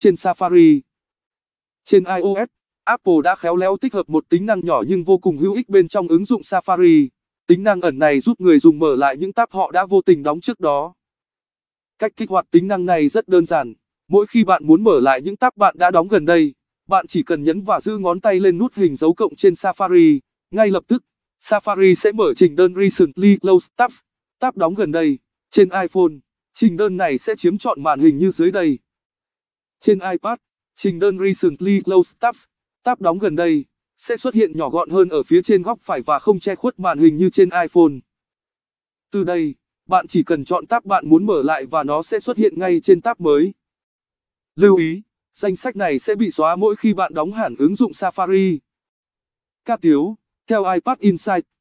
Trên Safari, trên iOS, Apple đã khéo léo tích hợp một tính năng nhỏ nhưng vô cùng hữu ích bên trong ứng dụng Safari. Tính năng ẩn này giúp người dùng mở lại những tab họ đã vô tình đóng trước đó. Cách kích hoạt tính năng này rất đơn giản. Mỗi khi bạn muốn mở lại những tab bạn đã đóng gần đây, bạn chỉ cần nhấn và giữ ngón tay lên nút hình dấu cộng trên Safari. Ngay lập tức, Safari sẽ mở trình đơn Recently Closed Tabs, tab đóng gần đây, trên iPhone. Trình đơn này sẽ chiếm trọn màn hình như dưới đây. Trên iPad, trình đơn Recently Closed Tabs, tab đóng gần đây, sẽ xuất hiện nhỏ gọn hơn ở phía trên góc phải và không che khuất màn hình như trên iPhone. Từ đây, bạn chỉ cần chọn tab bạn muốn mở lại và nó sẽ xuất hiện ngay trên tab mới. Lưu ý, danh sách này sẽ bị xóa mỗi khi bạn đóng hẳn ứng dụng Safari. Ca tiếu, theo iPad Insight.